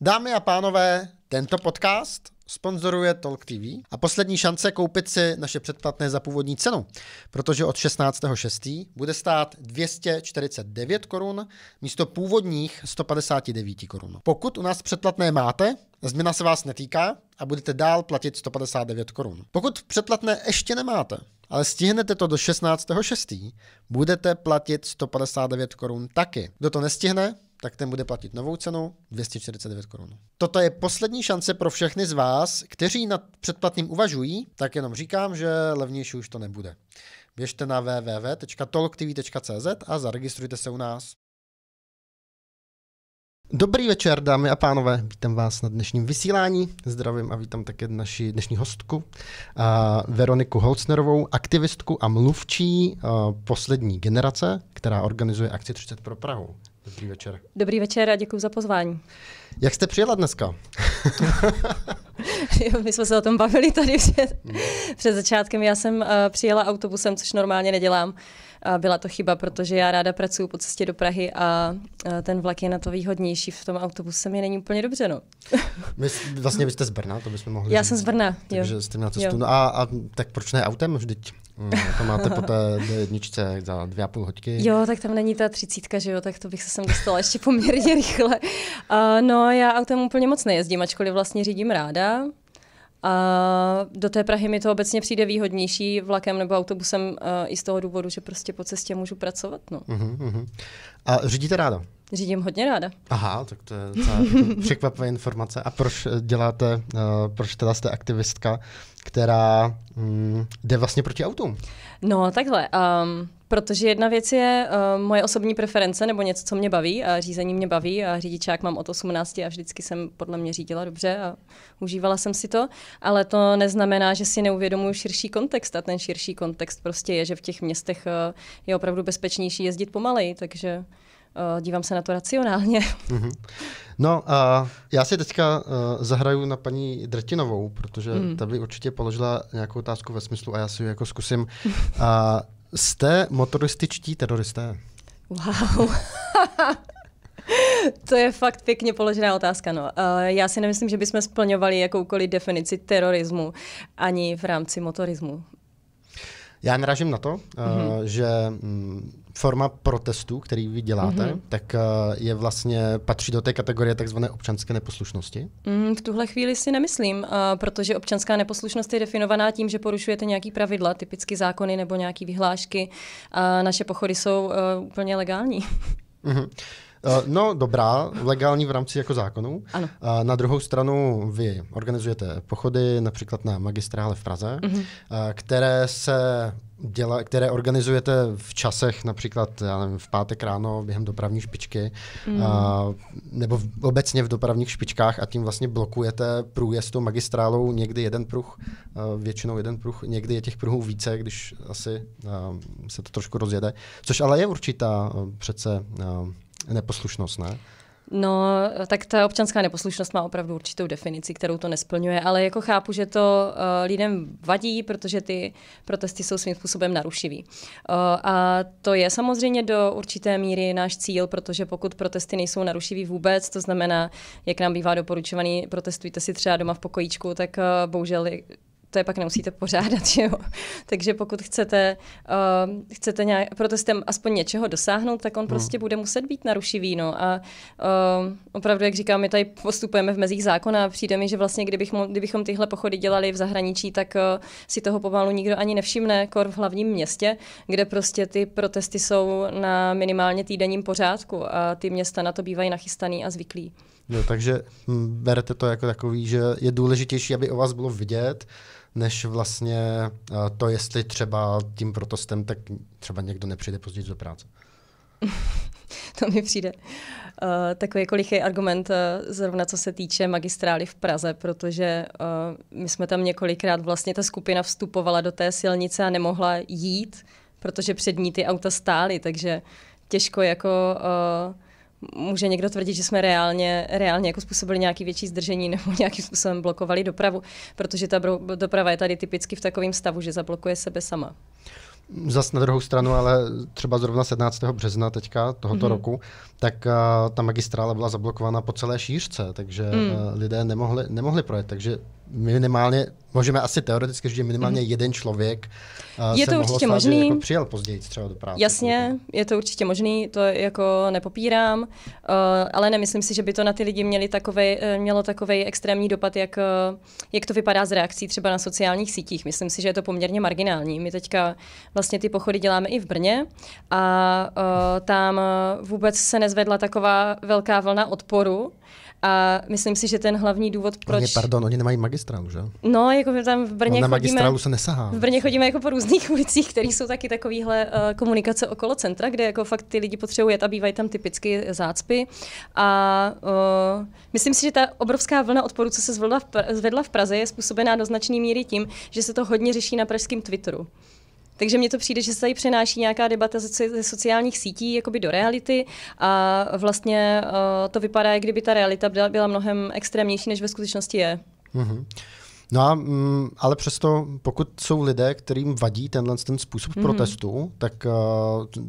Dámy a pánové, tento podcast sponzoruje Talk TV a poslední šance koupit si naše předplatné za původní cenu, protože od 16.6. bude stát 249 korun místo původních 159 korun. Pokud u nás předplatné máte, změna se vás netýká a budete dál platit 159 korun. Pokud předplatné ještě nemáte, ale stihnete to do 16.6., budete platit 159 korun taky. Kdo to nestihne, tak ten bude platit novou cenu 249 korun. Toto je poslední šance pro všechny z vás, kteří nad předplatným uvažují, tak jenom říkám, že levnější už to nebude. Běžte na www.tolktv.cz a zaregistrujte se u nás. Dobrý večer, dámy a pánové. Vítám vás na dnešním vysílání. Zdravím a vítám také naši dnešní hostku, uh, Veroniku Holcnerovou, aktivistku a mluvčí uh, poslední generace, která organizuje akci 30 pro Prahu. Dobrý večer. Dobrý večer a děkuji za pozvání. Jak jste přijela dneska? My jsme se o tom bavili tady před, před začátkem. Já jsem uh, přijela autobusem, což normálně nedělám. Uh, byla to chyba, protože já ráda pracuji po cestě do Prahy a uh, ten vlak je na to výhodnější. V tom autobuse mi není úplně dobře. No. My, vlastně vy jste z Brna, to bychom mohli. Já říct. jsem z Brna. Takže jo. jste na cestu. No a, a tak proč ne autem vždyť? Mm, to máte po té jedničce za dvě a půl hoďky. Jo, tak tam není ta třicítka, že jo, tak to bych se sem dostala ještě poměrně rychle. Uh, no, já autem úplně moc nejezdím, ačkoliv vlastně řídím ráda. A do té Prahy mi to obecně přijde výhodnější vlakem nebo autobusem uh, i z toho důvodu, že prostě po cestě můžu pracovat. No. Uh-huh, uh-huh. A řídíte ráda? Řídím hodně ráda. Aha, tak to je celá překvapivá informace. A proč děláte, uh, proč teda jste aktivistka, která um, jde vlastně proti autům? No takhle, um, Protože jedna věc je uh, moje osobní preference nebo něco, co mě baví a řízení mě baví a řidičák mám od 18 a vždycky jsem podle mě řídila dobře a užívala jsem si to, ale to neznamená, že si neuvědomuji širší kontext a ten širší kontext prostě je, že v těch městech uh, je opravdu bezpečnější jezdit pomalej, takže uh, dívám se na to racionálně. Mm-hmm. No, uh, já si teďka uh, zahraju na paní Drtinovou, protože mm. ta by určitě položila nějakou otázku ve smyslu a já si ji jako zkusím. Uh, Jste motorističtí teroristé? Wow. to je fakt pěkně položená otázka. No. Eh, já si nemyslím, že bychom splňovali jakoukoliv definici terorismu ani v rámci motorismu. Já narážím na to, mm-hmm. že mm, forma protestu, který vy děláte, mm-hmm. tak eh, je vlastně, patří do té kategorie takzvané občanské neposlušnosti? Mm, v tuhle chvíli si nemyslím, eh, protože občanská neposlušnost je definovaná tím, že porušujete nějaký pravidla, typicky zákony nebo nějaké vyhlášky. A naše pochody jsou eh, úplně legální. Mm-hmm. Eh, no dobrá, legální v rámci jako zákonů. Ano. Eh, na druhou stranu vy organizujete pochody například na magistrále v Praze, mm-hmm. které se děla, které organizujete v časech, například já nevím, v pátek ráno během dopravní špičky, mm. a, nebo v, obecně v dopravních špičkách a tím vlastně blokujete průjezd tou magistrálou, někdy jeden pruh, většinou jeden pruh, někdy je těch pruhů více, když asi se to trošku rozjede, což ale je určitá přece neposlušnost, ne? No, tak ta občanská neposlušnost má opravdu určitou definici, kterou to nesplňuje, ale jako chápu, že to uh, lidem vadí, protože ty protesty jsou svým způsobem narušivý. Uh, a to je samozřejmě do určité míry náš cíl, protože pokud protesty nejsou narušivý vůbec, to znamená, jak nám bývá doporučovaný, protestujte si třeba doma v pokojíčku, tak uh, bohužel to je pak nemusíte pořádat, že jo. Takže pokud chcete, uh, chcete nějak, protestem aspoň něčeho dosáhnout, tak on hmm. prostě bude muset být narušivý, no. A uh, opravdu, jak říkám, my tady postupujeme v mezích zákona a přijde mi, že vlastně, kdybych, kdybychom tyhle pochody dělali v zahraničí, tak uh, si toho pomalu nikdo ani nevšimne, kor v hlavním městě, kde prostě ty protesty jsou na minimálně týdenním pořádku a ty města na to bývají nachystaný a zvyklí. No, takže hm, berete to jako takový, že je důležitější, aby o vás bylo vidět, než vlastně eh, to, jestli třeba tím protestem tak třeba někdo nepřijde později do práce. to mi přijde uh, takový lichý argument uh, zrovna co se týče magistrály v Praze, protože uh, my jsme tam několikrát vlastně ta skupina vstupovala do té silnice a nemohla jít, protože před ní ty auta stály, takže těžko jako uh, může někdo tvrdit, že jsme reálně, reálně jako způsobili nějaké větší zdržení nebo nějakým způsobem blokovali dopravu, protože ta doprava je tady typicky v takovém stavu, že zablokuje sebe sama. Zas na druhou stranu, ale třeba zrovna 17. března teďka tohoto mm-hmm. roku, tak uh, ta magistrála byla zablokována po celé šířce, takže mm. uh, lidé nemohli, nemohli projet. Takže minimálně, můžeme asi teoreticky říct, že minimálně mm. jeden člověk uh, je to určitě možný. Jako přijel později třeba do práce. Jasně, je to určitě možný, to jako nepopírám, uh, ale nemyslím si, že by to na ty lidi měli takovej, uh, mělo takový extrémní dopad, jak, uh, jak to vypadá z reakcí třeba na sociálních sítích. Myslím si, že je to poměrně marginální. My teďka vlastně ty pochody děláme i v Brně a uh, tam vůbec se nezvedla taková velká vlna odporu, a myslím si, že ten hlavní důvod, proč... Oni, pardon, oni nemají magistrálu, že? No, jako my tam v Brně no, na chodíme... se nesahá. V Brně chodíme jako po různých ulicích, které jsou taky takovýhle uh, komunikace okolo centra, kde jako fakt ty lidi potřebují jet a bývají tam typicky zácpy. A uh, myslím si, že ta obrovská vlna odporu, co se zvedla v, Praze, je způsobená do značné míry tím, že se to hodně řeší na pražském Twitteru. Takže mně to přijde, že se tady přenáší nějaká debata ze sociálních sítí jakoby do reality a vlastně uh, to vypadá, jak kdyby ta realita byla, byla mnohem extrémnější, než ve skutečnosti je. Mm-hmm. No a, mm, ale přesto, pokud jsou lidé, kterým vadí tenhle ten způsob mm-hmm. protestu, tak uh,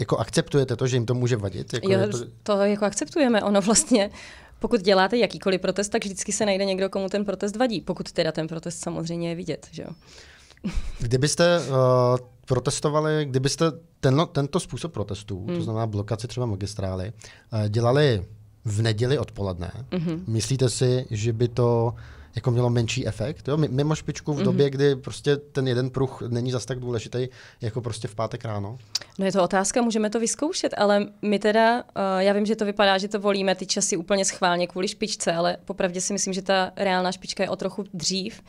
jako akceptujete to, že jim to může vadit? Jako jo, to... to jako akceptujeme. Ono vlastně pokud děláte jakýkoliv protest, tak vždycky se najde někdo, komu ten protest vadí, pokud teda ten protest samozřejmě je vidět. Že jo? Kdybyste uh, protestovali, kdybyste tenlo, tento způsob protestů, mm. to hmm. znamená blokaci třeba magistrály, uh, dělali v neděli odpoledne, mm-hmm. myslíte si, že by to uh, jako mělo menší efekt. Jo? Mimo špičku v mhm. době, mm-hmm. kdy prostě ten jeden pruh není zas tak důležitý, jako prostě v pátek ráno? No je to otázka, můžeme to vyzkoušet, ale my teda, uh, já vím, že to vypadá, že to volíme ty časy úplně schválně kvůli špičce, ale popravdě si myslím, že ta reálná špička je o trochu dřív.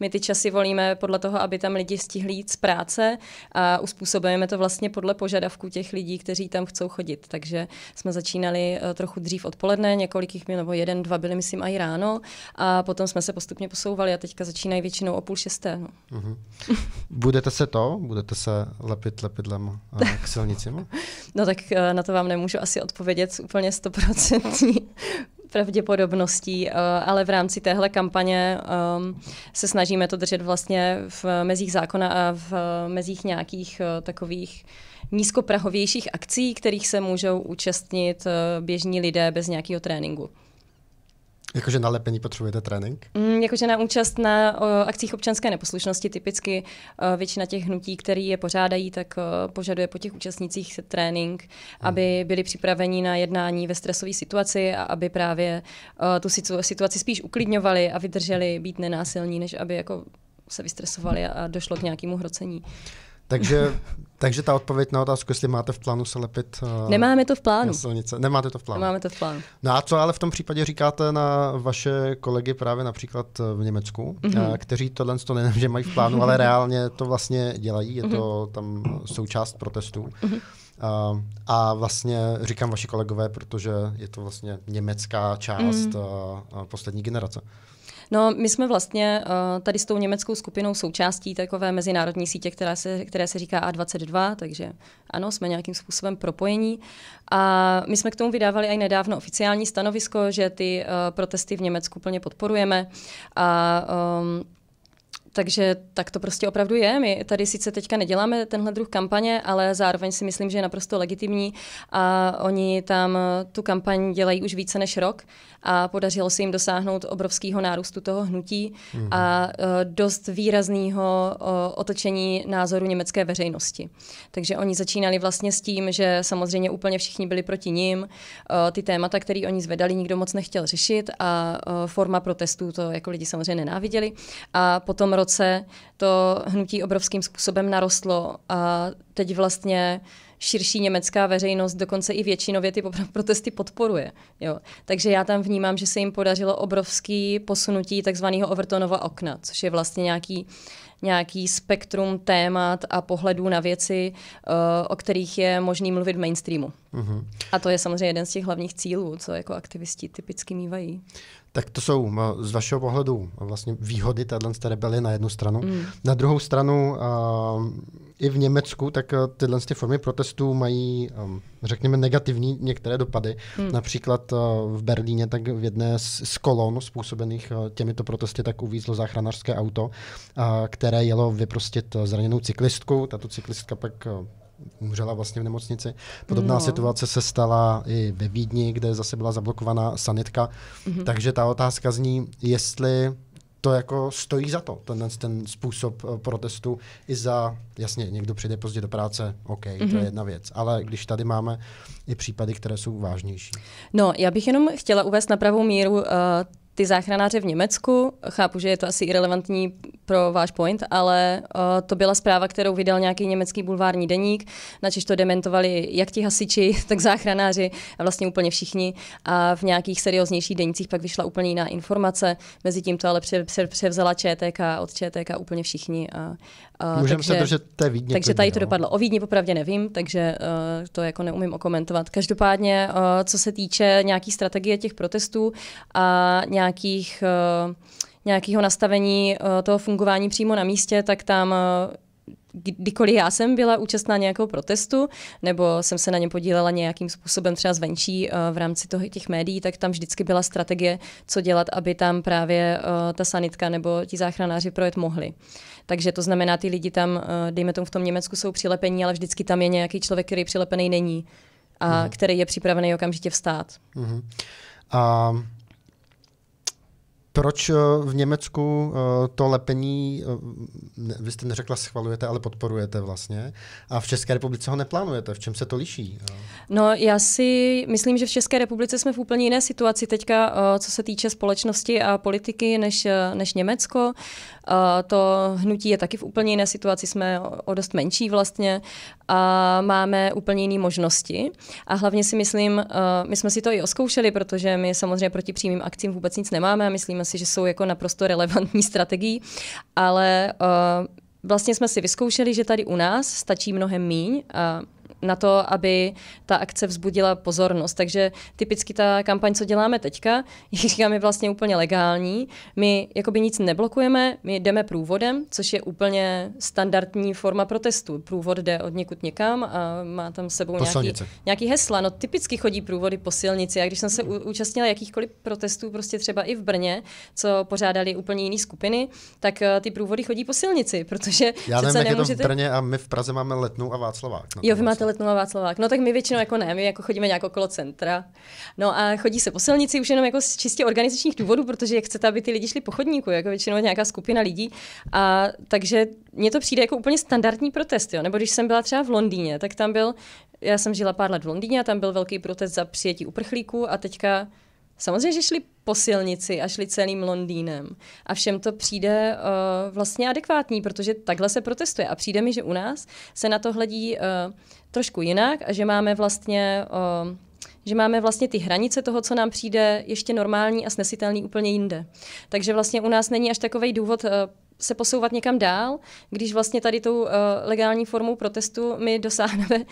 My ty časy volíme podle toho, aby tam lidi stihli jít z práce a uspůsobujeme to vlastně podle požadavků těch lidí, kteří tam chcou chodit. Takže jsme začínali uh, trochu dřív odpoledne, několik jich nebo jeden, dva byli, myslím, i ráno a potom jsme se postupně posouvali a teďka začínají většinou o půl šesté. No. Mm-hmm. Budete se to? Budete se lepit lepidlem k silnicím? no tak eh, na to vám nemůžu asi odpovědět úplně stoprocentní pravděpodobností, eh, ale v rámci téhle kampaně ehm, se snažíme to držet vlastně v mezích zákona a v eh, mezích nějakých takových nízkoprahovějších akcí, kterých se můžou účastnit běžní lidé bez nějakého tréninku. Jakože na lepení potřebujete trénink? Mm, jakože na účast na o, akcích občanské neposlušnosti typicky o, většina těch hnutí, které je pořádají, tak o, požaduje po těch účastnících trénink, mm. aby byli připraveni na jednání ve stresové situaci a aby právě o, tu situaci spíš uklidňovali a vydrželi být nenásilní, než aby jako se vystresovali a došlo k nějakému hrocení. Takže, takže ta odpověď na otázku, jestli máte v plánu se lepit uh, Nemáme to v plánu. Na Nemáte to v plánu. Nemáme to v plánu. No a co ale v tom případě říkáte na vaše kolegy právě například eh, v Německu, mm-hmm. kteří tohle to nejenom, že mají v plánu, ale reálně to vlastně dělají, je to mhm. tam součást protestů. Mm-hmm. Uh, a vlastně říkám vaši kolegové, protože je to vlastně německá část mm. uh, poslední generace. No, my jsme vlastně uh, tady s tou německou skupinou součástí takové mezinárodní sítě, která se, které se říká A22, takže ano, jsme nějakým způsobem propojení. A my jsme k tomu vydávali i nedávno oficiální stanovisko, že ty uh, protesty v Německu plně podporujeme. A um, takže tak to prostě opravdu je. My tady sice teďka neděláme tenhle druh kampaně, ale zároveň si myslím, že je naprosto legitimní a oni tam tu kampaň dělají už více než rok a podařilo se jim dosáhnout obrovského nárůstu toho hnutí mm. a e, dost výrazného otočení názoru německé veřejnosti. Takže oni začínali vlastně s tím, že samozřejmě úplně všichni byli proti ním. E, ty témata, které oni zvedali, nikdo moc nechtěl řešit a e, forma protestů to jako lidi samozřejmě nenáviděli. A potom roce roce to hnutí obrovským způsobem narostlo a teď vlastně širší německá veřejnost dokonce i většinově ty protesty podporuje. Jo. Takže já tam vnímám, že se jim podařilo obrovský posunutí takzvaného Overtonova okna, což je vlastně nějaký nějaký spektrum témat a pohledů na věci, eh, o kterých je možný mluvit v mainstreamu. Mm-hmm. A to je samozřejmě jeden z těch hlavních cílů, co jako aktivisti typicky mývají. Tak to jsou no, z vašeho pohledu vlastně výhody téhle rebelie na jednu stranu. Mm. Na druhou stranu ehm, i v Německu, tak eh, tyhle ty formy protestů mají, ehm, řekněme, negativní některé dopady. Mm. Například eh, v Berlíně, tak v jedné z kolon způsobených eh, těmito protesty, tak uvízlo záchranářské auto, které jelo vyprostit zraněnou cyklistku. Tato cyklistka pak umřela vlastně v nemocnici. Podobná no. situace se stala i ve Vídni, kde zase byla zablokovaná sanitka. Mm-hmm. Takže ta otázka zní, jestli to jako stojí za to, ten, ten způsob eh, protestu i za, jasně, někdo přijde pozdě do práce, OK, mm-hmm. to je mhm. jedna věc, ale když tady máme i případy, které jsou vážnější. No, já bych jenom chtěla uvést na pravou míru uh, ty záchranáře v Německu. Chápu, že je to asi irrelevantní pro váš point, ale uh, to byla zpráva, kterou vydal nějaký německý bulvární deník, načiž to dementovali jak ti hasiči, tak záchranáři a vlastně úplně všichni. A v nějakých serióznějších denících pak vyšla úplně jiná informace, mezi tím to ale pře- pře- převzala ČTK od ČTK úplně všichni. A, a, Můžeme se držet té Vídně. Takže tady to no. dopadlo. O Vídni popravdě nevím, takže uh, to jako neumím okomentovat. Každopádně, uh, co se týče nějaký strategie těch protestů a nějakých uh, nějakého nastavení eh, toho fungování přímo na místě, tak tam eh, kdykoliv já jsem byla účastná nějakého protestu, nebo jsem se na něm podílela nějakým způsobem třeba zvenčí eh, v rámci toho, těch médií, tak tam vždycky byla strategie, co dělat, aby tam právě ta sanitka nebo ti záchranáři projet mohli. Takže to znamená, ty lidi tam, dejme tomu v tom Německu, jsou přilepení, ale vždycky tam je nějaký člověk, který přilepený není a uh který je připravený okamžitě vstát. uh Um... Proč eh, v Německu eh, to lepení, eh, vy jste neřekla schvalujete, ale podporujete vlastně, a v České republice ho neplánujete? V čem se to liší? No já si myslím, že v České republice jsme v úplně jiné situaci teďka, co se týče společnosti a politiky, než, než Německo. To hnutí je taky v úplně jiné situaci, jsme o dost menší vlastně a máme úplně jiné možnosti. A hlavně si myslím, eh, my jsme si to i oskoušeli, protože my samozřejmě proti přímým akcím vůbec nic nemáme a myslíme si, že jsou jako naprosto relevantní strategií, ale eh, vlastně jsme si vyzkoušeli, že tady u nás stačí mnohem míň a na to, aby ta akce vzbudila pozornost. Takže typicky ta kampaň, co děláme teďka, je říkáme vlastně úplně legální. My jakoby nic neblokujeme, my jdeme průvodem, což je úplně standardní forma protestu. Průvod jde od někud někam a má tam s sebou nějaký, nějaký hesla. No typicky chodí průvody po silnici. A když jsem se u, účastnila jakýchkoliv protestů, prostě třeba i v Brně, co pořádali úplně jiné skupiny, tak eh, ty průvody chodí po silnici, protože Já nevím, nemůžete... jak je to v Brně a my v Praze máme Letnou a Václavák. Jo, vy máte let Nula Václavák. No tak my většinou jako ne, my jako chodíme nějak okolo centra. No a chodí se po silnici už jenom jako z čistě organizačních důvodů, protože jak chcete, aby ty lidi šli po chodníku, jako většinou nějaká skupina lidí. A takže mně to přijde jako úplně standardní protest, jo. Nebo když jsem byla třeba v Londýně, tak tam byl, já jsem žila pár let v Londýně a tam byl velký protest za přijetí uprchlíků a teďka Samozřejmě, že šli po silnici a šli celým Londýnem. A všem to přijde uh, vlastně adekvátní, protože takhle se protestuje. A přijde mi, že u nás se na to hledí uh, trošku jinak a že máme vlastně uh, že máme vlastně ty hranice toho, co nám přijde, ještě normální a snesitelný úplně jinde. Takže vlastně u nás není až takový důvod uh, se posouvat někam dál, když vlastně tady tou uh, legální formou protestu my dosáhneme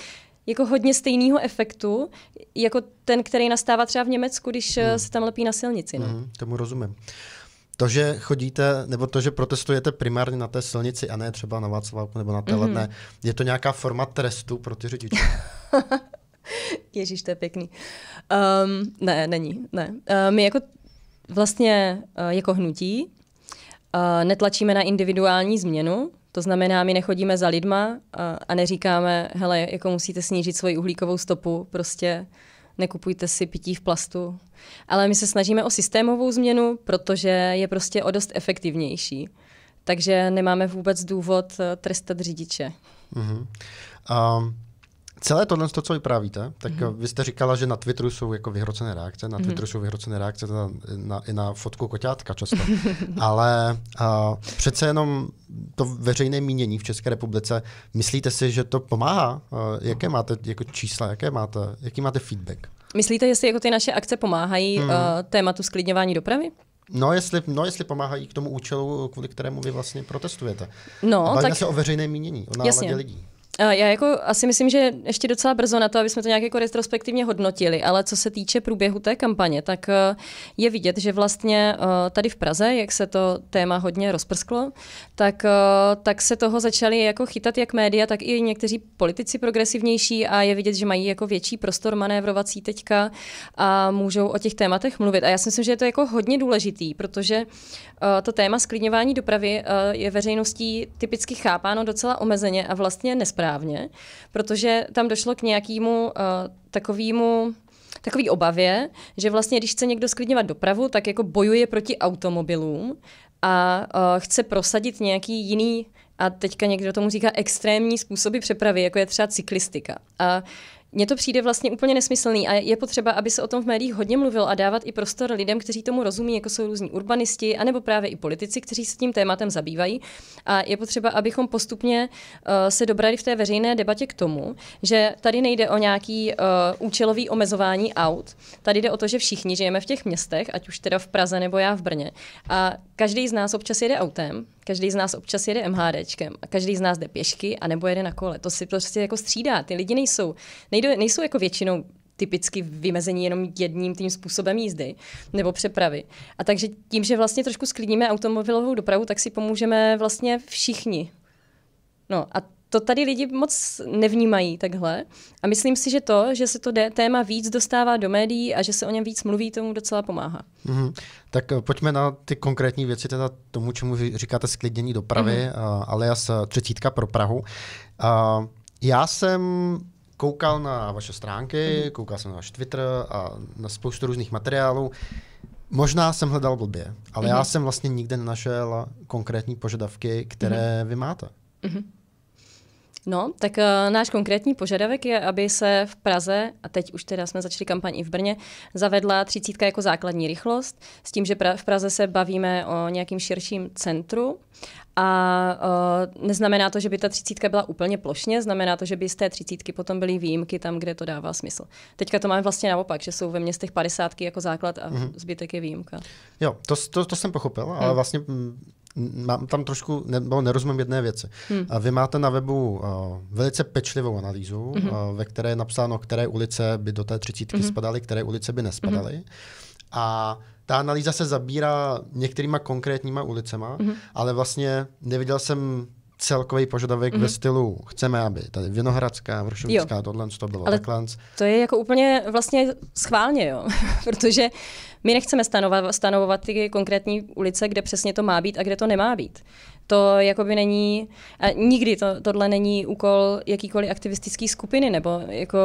jako hodně stejného efektu, jako ten, který nastává třeba v Německu, když mm. se tam lepí na silnici. No. Mm, tomu rozumím. To, že chodíte, nebo to, že protestujete primárně na té silnici a ne třeba na Václavku nebo na té mm-hmm. ledné, je to nějaká forma trestu pro ty řidiče? Ježíš, to je pěkný. Um, ne, není, ne. Uh, my jako vlastně uh, jako hnutí uh, netlačíme na individuální změnu, to znamená, my nechodíme za lidma a, a neříkáme, hele, jako musíte snížit svoji uhlíkovou stopu, prostě nekupujte si pití v plastu. Ale my se snažíme o systémovou změnu, protože je prostě o dost efektivnější. Takže nemáme vůbec důvod eh, trestat řidiče. Mm-hmm. Um, Celé tohle, to, co vyprávíte, tak mm-hmm. vy jste říkala, že na Twitteru jsou jako vyhrocené reakce, na mm-hmm. Twitteru jsou vyhrocené reakce na, na, i na fotku koťátka často. Ale uh, přece jenom to veřejné mínění v České republice, myslíte si, že to pomáhá? Uh, jaké máte jako čísla, jaké máte, jaký máte feedback? Myslíte, jestli jako ty naše akce pomáhají hmm. uh, tématu sklidňování dopravy? No jestli, no, jestli pomáhají k tomu účelu, kvůli kterému vy vlastně protestujete. No, tak... se o veřejné mínění, o náladě jasně. lidí. Já jako asi myslím, že ještě docela brzo na to, aby jsme to nějak jako retrospektivně hodnotili, ale co se týče průběhu té kampaně, tak eh, je vidět, že vlastně eh, tady v Praze, jak se to téma hodně rozprsklo, tak, eh, tak se toho začaly jako chytat jak média, tak i někteří politici progresivnější a je vidět, že mají jako větší prostor manévrovací teďka a můžou o těch tématech mluvit. A já si myslím, že je to jako hodně důležitý, protože to téma sklidňování dopravy je veřejností typicky chápáno docela omezeně a vlastně nesprávně správně, protože tam došlo k nějakému uh, eh, takovému takový obavě, že vlastně když chce někdo sklidňovat dopravu, tak jako bojuje proti automobilům a uh, chce prosadit nějaký jiný a teďka někdo tomu říká extrémní způsoby přepravy, jako je třeba cyklistika. A uh, mně to přijde vlastně úplně nesmyslný a je potřeba, aby se o tom v médiích hodně mluvil a dávat i prostor lidem, kteří tomu rozumí, jako jsou různí urbanisti, anebo právě i politici, kteří se tím tématem zabývají. A je potřeba, abychom postupně uh, se dobrali v té veřejné debatě k tomu, že tady nejde o nějaký uh, účelový omezování aut. Tady jde o to, že všichni žijeme v těch městech, ať už teda v Praze nebo já v Brně. A každý z nás občas jede autem, Každý z nás občas jede MHDčkem a každý z nás jde pěšky a nebo jede na kole. To si prostě jako střídá. Ty lidi nejsou, nejdo, nejsou jako většinou typicky vymezení jenom jedním tím způsobem jízdy nebo přepravy. A takže tím, že vlastně trošku sklidníme automobilovou dopravu, tak si pomůžeme vlastně všichni. No a to tady lidi moc nevnímají takhle. A myslím si, že to, že se to téma víc dostává do médií a že se o něm víc mluví, tomu docela pomáhá. Mm-hmm. Tak eh, pojďme na ty konkrétní věci, teda tomu, čemu říkáte sklidnění dopravy, mm-hmm. uh, alias eh, třicítka pro Prahu. Uh, já jsem koukal na vaše stránky, mm-hmm. koukal jsem na váš Twitter a na spoustu různých materiálů. Možná jsem hledal blbě, ale mm-hmm. já mhm. jsem vlastně nikde nenašel konkrétní požadavky, které mm-hmm. vy máte. Mm-hmm. No, tak uh, náš konkrétní požadavek je, aby se v Praze, a teď už teda jsme začali kampaň i v Brně, zavedla třicítka jako základní rychlost, s tím, že pra- v Praze se bavíme o nějakým širším centru a uh, neznamená to, že by ta třicítka byla úplně plošně, znamená to, že by z té třicítky potom byly výjimky tam, kde to dává smysl. Teďka to máme vlastně naopak, že jsou ve městech padesátky jako základ a mm-hmm. zbytek je výjimka. Jo, to, to, to jsem pochopil, ale hmm. vlastně, mm. vlastně mám tam trošku, nebo nerozumím jedné věci. Hmm. Vy máte na webu eh, velice pečlivou analýzu, hmm. Eh, ve které je napsáno, které ulice by do té třicítky hmm. spadaly, které ulice by nespadaly. Hmm. A ta analýza se zabírá některýma konkrétníma ulicema, hmm. ale vlastně neviděl jsem celkový požadavek mm-hmm. ve mhm. stylu, chceme, aby tady Vinohradská, Vršovická, tohle to bylo Ale takhle. To je jako úplně vlastně schválně, jo? protože my nechceme stanovat, stanovovat ty konkrétní ulice, kde přesně to má být a kde to nemá být. To jakoby není, a nikdy to, tohle není úkol jakýkoliv aktivistické skupiny nebo jako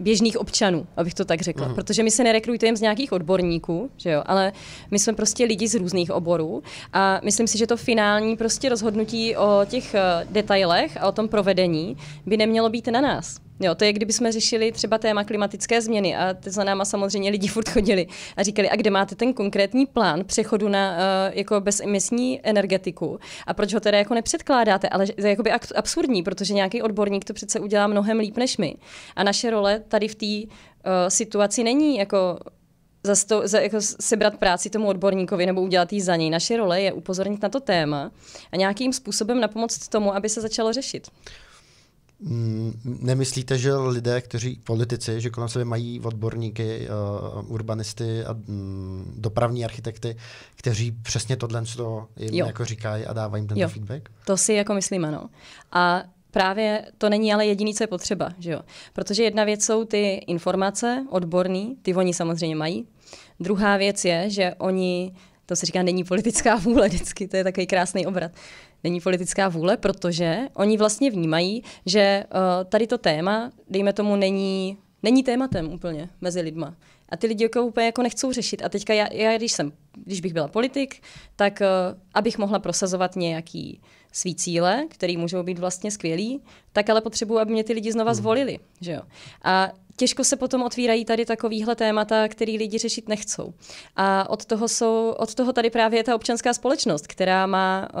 běžných občanů, abych to tak řekla. Mm. Protože my se nerekrutujeme z nějakých odborníků, že jo, ale my jsme prostě lidi z různých oborů a myslím si, že to finální prostě rozhodnutí o těch eh, detailech a o tom provedení by nemělo být na nás. Jo, to je, kdybychom řešili třeba téma klimatické změny a za náma samozřejmě lidi furt chodili a říkali, a kde máte ten konkrétní plán přechodu na uh, jako bezemisní energetiku a proč ho teda jako nepředkládáte, ale to je jakoby absurdní, protože nějaký odborník to přece udělá mnohem líp než my. A naše role tady v té uh, situaci není jako za sto, za, jako sebrat práci tomu odborníkovi nebo udělat jí za něj. Naše role je upozornit na to téma a nějakým způsobem napomoct tomu, aby se začalo řešit. Mm, nemyslíte, že lidé, kteří politici, že kolem sebe mají odborníky, uh, urbanisty a um, dopravní architekty, kteří přesně tohle to jim jo. jako říkají a dávají jim ten feedback? To si jako myslím, ano. A právě to není ale jediný, co je potřeba, že jo? Protože jedna věc jsou ty informace odborný, ty oni samozřejmě mají. Druhá věc je, že oni to se říká, není politická vůle vždycky, to je takový krásný obrat není politická vůle, protože oni vlastně vnímají, že uh, tady to téma, dejme tomu, není, není tématem úplně mezi lidma. A ty lidi jako úplně jako nechcou řešit. A teďka já, já když, jsem, když bych byla politik, tak uh, abych mohla prosazovat nějaký svý cíle, které můžou být vlastně skvělý, tak ale potřebuji, aby mě ty lidi znova hmm. zvolili. Že jo? A těžko se potom otvírají tady takovýhle témata, který lidi řešit nechcou. A od toho, jsou, od toho tady právě je ta občanská společnost, která má uh,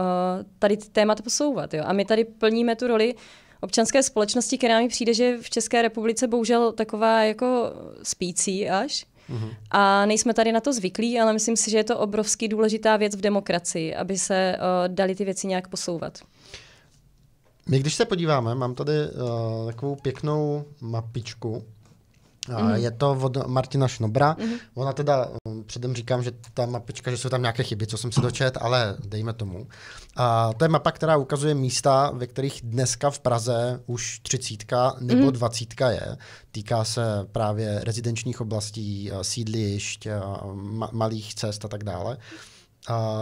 tady ty témata posouvat. Jo? A my tady plníme tu roli občanské společnosti, která mi přijde, že v České republice bohužel taková jako spící až. Uhum. A nejsme tady na to zvyklí, ale myslím si, že je to obrovsky důležitá věc v demokracii, aby se uh, dali ty věci nějak posouvat. My když se podíváme, mám tady uh, takovou pěknou mapičku, Mm-hmm. Je to od Martina Šnobra. Mm-hmm. Ona teda, mm, předem říkám, že ta mapička, že jsou tam nějaké chyby, co jsem si dočet, ale dejme tomu. A to je mapa, která ukazuje místa, ve kterých dneska v Praze už třicítka nebo mhm. dvacítka mm-hmm. je. Týká se právě rezidenčních oblastí, sídlišť, ma- malých cest a tak dále. A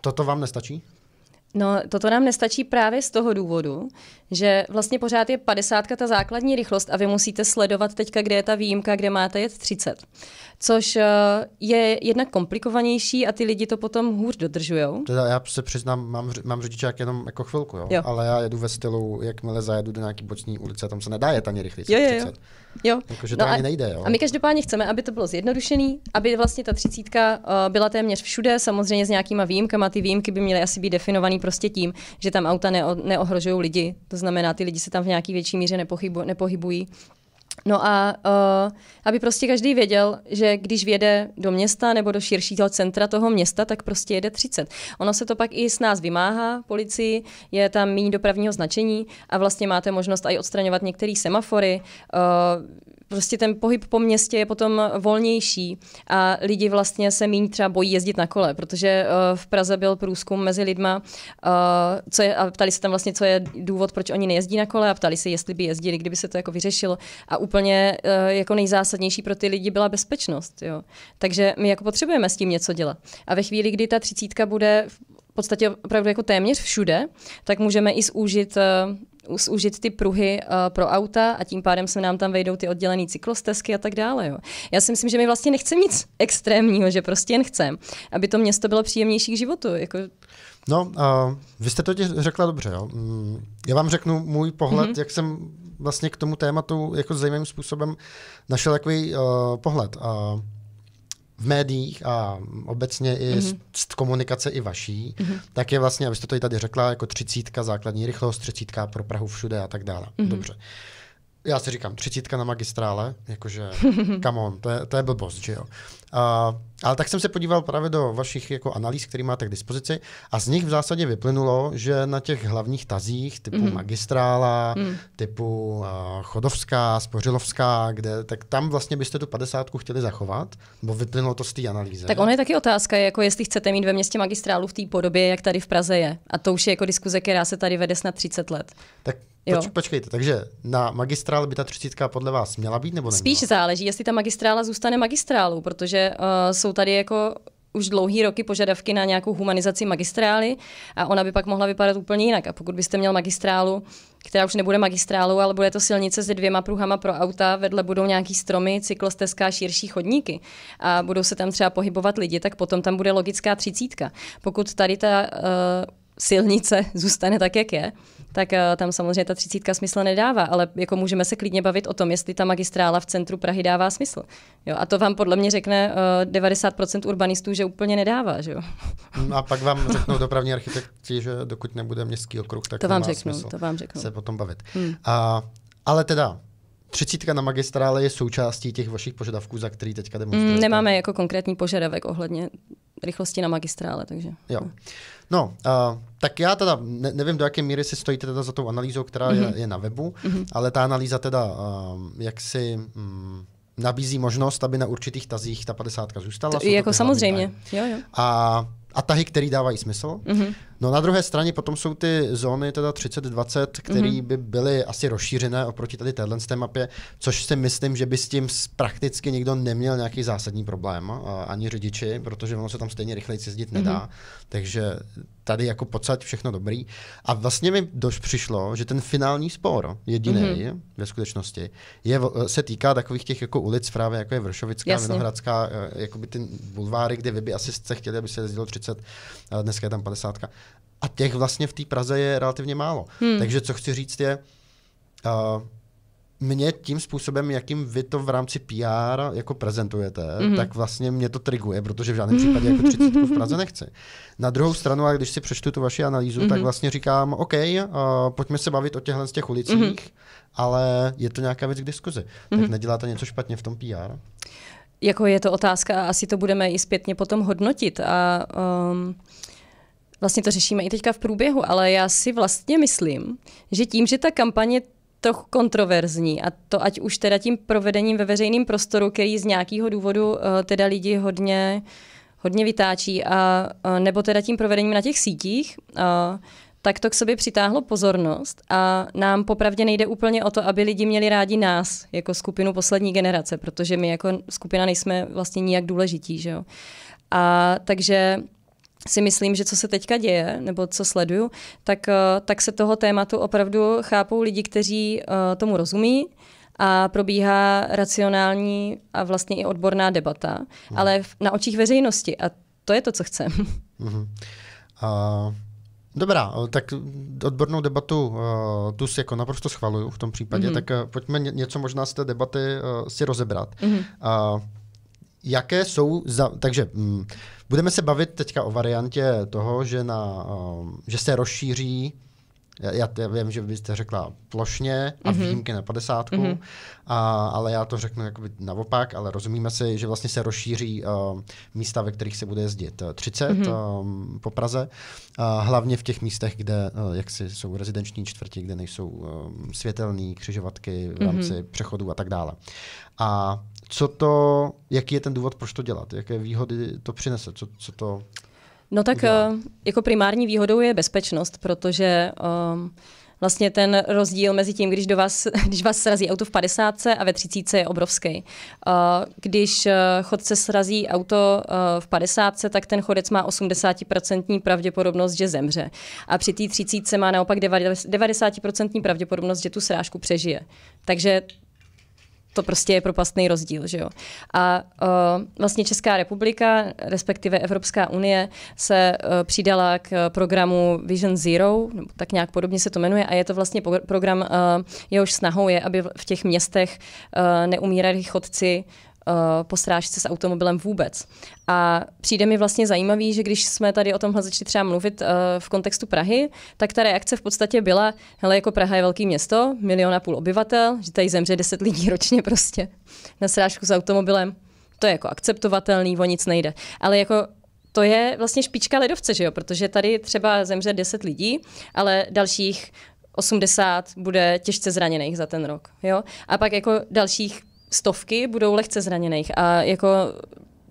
toto vám nestačí? No, toto nám nestačí právě z toho důvodu, že vlastně pořád je 50 ta základní rychlost a vy musíte sledovat teďka, kde je ta výjimka, kde máte jet 30. Což eh, je jednak komplikovanější a ty lidi to potom hůř dodržujou. Teda já se přiznám, mám, mám řidičák jenom jako chvilku, jo? jo? ale já jedu ve stylu, jakmile zajedu do nějaký boční ulice, tam se nedá jet ani rychle. Jo, jo, jo. 30. jo. Jako, že no to a, nejde, jo? A my každopádně chceme, aby to bylo zjednodušený, aby vlastně ta třicítka eh, byla téměř všude, samozřejmě s nějakýma výjimkama. Ty výjimky by měly asi být definované prostě tím, že tam auta neo, neohrožují lidi. To to znamená, ty lidi se tam v nějaký větší míře nepohybu, nepohybují. No a uh, aby prostě každý věděl, že když vjede do města nebo do širšího centra toho města, tak prostě jede 30. Ono se to pak i s nás vymáhá, policii, je tam méně dopravního značení a vlastně máte možnost i odstraňovat některé semafory. Uh, prostě ten pohyb po městě je potom volnější a lidi vlastně se méně třeba bojí jezdit na kole, protože eh, v Praze byl průzkum mezi lidma, eh, co je, a ptali se tam vlastně, co je důvod, proč oni nejezdí na kole a ptali se, jestli by jezdili, kdyby se to jako vyřešilo a úplně eh, jako nejzásadnější pro ty lidi byla bezpečnost, jo. Takže my jako potřebujeme s tím něco dělat. A ve chvíli, kdy ta třicítka bude podstatě opravdu jako téměř všude, tak můžeme i zúžit eh, zúžit ty pruhy uh, pro auta a tím pádem se nám tam vejdou ty oddělené cyklostezky a tak dále. Jo. Já si myslím, že my vlastně nechceme nic extrémního, že prostě jen chceme, aby to město bylo příjemnější k životu. Jako... No, uh, vy jste to řekla dobře. Jo. Mm, já vám řeknu můj pohled, mm-hmm. jak jsem vlastně k tomu tématu jako zajímavým způsobem našel takový uh, pohled. Uh, v médiích a obecně i mm-hmm. z komunikace i vaší, mm-hmm. tak je vlastně, abyste to i tady řekla, jako třicítka základní rychlost, třicítka pro Prahu všude a tak dále. Mm-hmm. Dobře. Uh, já si říkám, třicítka na magistrále, jakože, come on, to je, to je blbost, že jo. A, ale tak jsem se podíval právě do vašich jako analýz, které máte k dispozici a z nich v zásadě vyplynulo, že na těch hlavních tazích typu mm-hmm. magistrála, mm. typu uh, Chodovská, Spořilovská, kde, tak tam vlastně byste tu padesátku chtěli zachovat, bo vyplynulo to z té analýzy. Tak ona je taky otázka, jako jestli chcete mít ve městě magistrálu v té podobě, jak tady v Praze je. A to už je jako diskuze, která se tady vede snad 30 let. Tak Jo. počkejte, takže na magistrál by ta třicítka podle vás měla být nebo ne? Spíš záleží, jestli ta magistrála zůstane magistrálu, protože uh, jsou tady jako už dlouhý roky požadavky na nějakou humanizaci magistrály a ona by pak mohla vypadat úplně jinak. A pokud byste měl magistrálu, která už nebude magistrálu, ale bude to silnice se dvěma pruhama pro auta, vedle budou nějaký stromy, cyklostezka a širší chodníky a budou se tam třeba pohybovat lidi, tak potom tam bude logická třicítka. Pokud tady ta uh, silnice zůstane tak, jak je, tak eh, tam samozřejmě ta třicítka smysl nedává, ale jako můžeme se klidně bavit o tom, jestli ta magistrála v centru Prahy dává smysl. Jo, a to vám podle mě řekne 90% eh, urbanistů, že úplně nedává. Že jo? Mm, a pak vám řeknou dopravní architekti, že dokud nebude městský okruh, tak to vám řeknu, smysl to vám řeknu. se potom bavit. Hmm. A, ale teda, Třicítka na magistrále je součástí těch vašich požadavků, za který teďka hmm, demonstrujete? Nemáme jako konkrétní požadavek ohledně rychlosti na magistrále, takže. Jo. No, uh, tak já teda ne, nevím, do jaké míry si stojíte teda za tou analýzou, která mm-hmm. je, mhm. je na webu, mm-hmm. ale ta analýza teda uh, jak si um, nabízí možnost, aby na určitých tazích ta padesátka zůstala. To, jako samozřejmě, jo, jo. A a tahy, které dávají smysl. Mm-hmm. No na druhé straně potom jsou ty zóny teda 30-20, které mm-hmm. by byly asi rozšířené oproti tady téhle té mapě, což si myslím, že by s tím prakticky nikdo neměl nějaký zásadní problém, ani řidiči, protože ono se tam stejně rychleji cizdit nedá. Mm-hmm. Takže tady jako pocať všechno dobrý. A vlastně mi doš přišlo, že ten finální spor jediný mm-hmm. ve skutečnosti je, se týká takových těch jako ulic právě jako je Vršovická, Jasně. Vinohradská, e, jako by ty bulváry, kde vy by asi jste chtěli, aby se jezdilo 30, ale dneska je tam 50. A těch vlastně v té Praze je relativně málo. Hmm. Takže co chci říct je, uh, mě tím způsobem, jakým vy to v rámci PR jako prezentujete, mm-hmm. tak vlastně mě to triguje, protože v žádném případě jako 30 v Praze nechci. Na druhou stranu, a když si přečtu tu vaši analýzu, mm-hmm. tak mhm. vlastně říkám, OK, uh, pojďme se bavit o těchhle z těch ulicích, mm-hmm. ale je to nějaká věc k diskuzi. Mm-hmm. Tak mhm. neděláte něco špatně v tom PR? Jako je to otázka a asi to budeme i zpětně potom hodnotit. A um, vlastně to řešíme i teďka v průběhu, ale já si vlastně myslím, že tím, že ta kampaně trochu kontroverzní a to ať už teda tím provedením ve veřejném prostoru, který z nějakého důvodu uh, teda lidi hodně, hodně vytáčí a uh, nebo teda tím provedením na těch sítích, uh, tak to k sobě přitáhlo pozornost a nám popravdě nejde úplně o to, aby lidi měli rádi nás jako skupinu poslední generace, protože my jako skupina nejsme vlastně nijak důležití, že jo. A takže si myslím, že co se teďka děje, nebo co sleduju, tak, eh, tak se toho tématu opravdu chápou lidi, kteří eh, tomu rozumí a probíhá racionální a vlastně i odborná debata, hmm. ale na očích veřejnosti a to je to, co chcem. Hmm. Uh... Dobrá, tak odbornou debatu uh, tu si jako naprosto schvaluju v tom případě, mm-hmm. tak uh, pojďme něco možná z té debaty uh, si rozebrat. Mm-hmm. Uh, jaké jsou, za, takže mm, budeme se bavit teďka o variantě toho, že, na, um, že se rozšíří já, já vím, že byste řekla plošně a mm-hmm. výjimky na padesátku, mm-hmm. a, ale já to řeknu jakoby naopak, ale rozumíme si, že vlastně se rozšíří uh, místa, ve kterých se bude jezdit 30 eh, mm-hmm. um, po Praze, uh, hlavně v těch místech, kde uh, eh, jaksi jsou rezidenční čtvrti, kde nejsou um, světelné křižovatky v mhm. rámci mm-hmm. přechodů a tak dále. A co to, jaký je ten důvod, proč to dělat, jaké výhody to přinese, co, co to... No tak udělá? Eh, jako primární výhodou je bezpečnost, protože um, vlastně ten rozdíl mezi tím, když, do vás, když vás srazí auto v 50 a ve 30 je obrovský. Eh, když eh, chodce srazí auto v 50, tak ten chodec má 80% pravděpodobnost, že zemře. A při té 30 má naopak 90% pravděpodobnost, že tu srážku přežije. Takže to prostě je propastný rozdíl. Že jo? A uh, vlastně Česká republika, respektive Evropská unie, se uh, přidala k eh, programu Vision Zero, nebo tak nějak podobně se to jmenuje, a je to vlastně program, uh, jehož snahou je, aby v těch městech uh, neumírali chodci Eh, po srážce s automobilem vůbec. A přijde mi vlastně zajímavý, že když jsme tady o tomhle začali třeba mluvit eh, v kontextu Prahy, tak ta reakce v podstatě byla, hele, jako Praha je velký město, milion a půl obyvatel, že tady zemře deset lidí ročně prostě na srážku s automobilem. To je jako akceptovatelný, o nic nejde. Ale jako to je vlastně špička ledovce, že jo? Protože tady třeba zemře 10 lidí, ale dalších 80 bude těžce zraněných za ten rok. Jo? A pak jako dalších stovky budou lehce zraněných. A jako